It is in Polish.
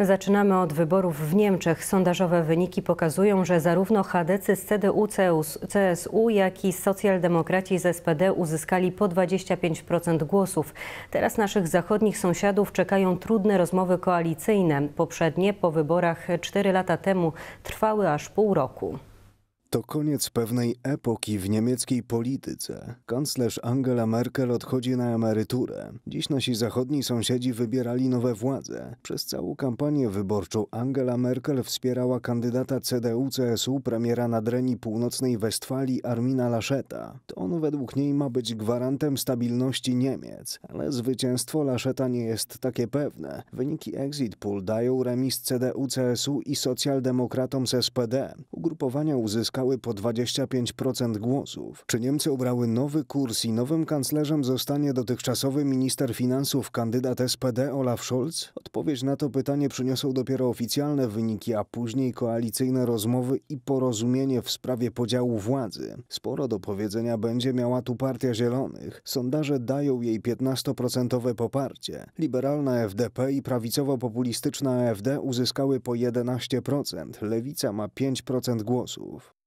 Zaczynamy od wyborów w Niemczech. Sondażowe wyniki pokazują, że zarówno chadecy z CDU, CSU, jak i socjaldemokraci z SPD uzyskali po 25% głosów. Teraz naszych zachodnich sąsiadów czekają trudne rozmowy koalicyjne. Poprzednie po wyborach 4 lata temu trwały aż pół roku. To koniec pewnej epoki w niemieckiej polityce. Kanclerz Angela Merkel odchodzi na emeryturę. Dziś nasi zachodni sąsiedzi wybierali nowe władze. Przez całą kampanię wyborczą Angela Merkel wspierała kandydata CDU-CSU premiera Nadrenii Północnej Westfalii Armina Laszeta. To on według niej ma być gwarantem stabilności Niemiec. Ale zwycięstwo Laszeta nie jest takie pewne. Wyniki exit poll dają remis CDU-CSU i socjaldemokratom z SPD. Ugrupowania uzyskały uzyskały po 25% głosów. Czy Niemcy obrały nowy kurs i nowym kanclerzem zostanie dotychczasowy minister finansów, kandydat SPD Olaf Scholz? Odpowiedź na to pytanie przyniosą dopiero oficjalne wyniki, a później koalicyjne rozmowy i porozumienie w sprawie podziału władzy. Sporo do powiedzenia będzie miała tu Partia Zielonych. Sondaże dają jej 15% poparcie. Liberalna FDP i prawicowo-populistyczna AfD uzyskały po 11%, Lewica ma 5% głosów.